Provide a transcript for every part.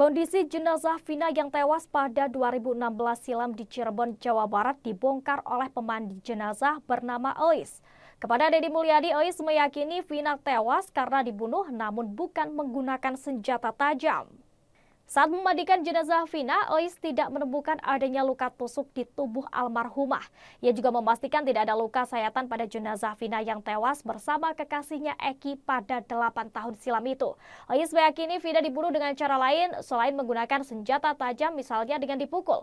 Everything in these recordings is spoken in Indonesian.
Kondisi jenazah Vina yang tewas pada 2016 silam di Cirebon, Jawa Barat dibongkar oleh pemandi jenazah bernama Ois. Kepada Deddy Mulyadi, Ois meyakini Vina tewas karena dibunuh namun bukan menggunakan senjata tajam. Saat memandikan jenazah Vina, Ois tidak menemukan adanya luka tusuk di tubuh almarhumah. Ia juga memastikan tidak ada luka sayatan pada jenazah Vina yang tewas bersama kekasihnya Eki pada 8 tahun silam itu. Ois meyakini Vina dibunuh dengan cara lain selain menggunakan senjata tajam misalnya dengan dipukul.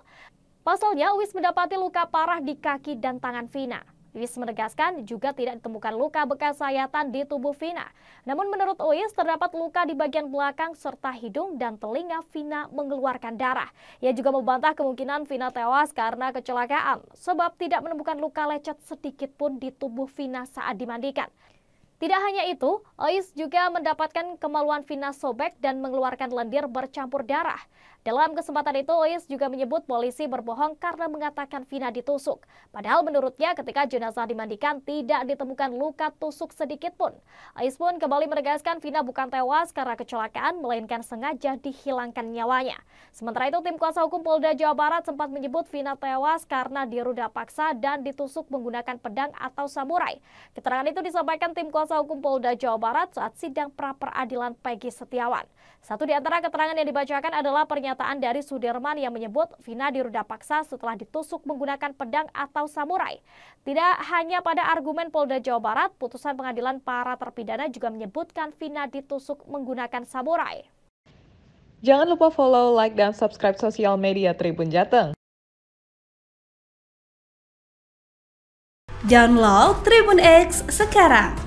Pasalnya, Ois mendapati luka parah di kaki dan tangan Vina. Iis menegaskan juga tidak ditemukan luka bekas sayatan di tubuh Vina. Namun menurut Uis terdapat luka di bagian belakang serta hidung dan telinga Vina mengeluarkan darah. Ia juga membantah kemungkinan Vina tewas karena kecelakaan sebab tidak menemukan luka lecet sedikit pun di tubuh Vina saat dimandikan. Tidak hanya itu, Ois juga mendapatkan kemaluan Vina sobek dan mengeluarkan lendir bercampur darah. Dalam kesempatan itu, Ois juga menyebut polisi berbohong karena mengatakan Vina ditusuk. Padahal menurutnya ketika jenazah dimandikan tidak ditemukan luka tusuk sedikit pun. Ois pun kembali menegaskan Vina bukan tewas karena kecelakaan, melainkan sengaja dihilangkan nyawanya. Sementara itu, tim kuasa hukum Polda Jawa Barat sempat menyebut Vina tewas karena diruda paksa dan ditusuk menggunakan pedang atau samurai. Keterangan itu disampaikan tim kuasa Kuasa Hukum Polda Jawa Barat saat sidang pra peradilan Peggy Setiawan. Satu di antara keterangan yang dibacakan adalah pernyataan dari Sudirman yang menyebut Vina diruda paksa setelah ditusuk menggunakan pedang atau samurai. Tidak hanya pada argumen Polda Jawa Barat, putusan pengadilan para terpidana juga menyebutkan Vina ditusuk menggunakan samurai. Jangan lupa follow, like, dan subscribe sosial media Tribun Jateng. Download Tribun X sekarang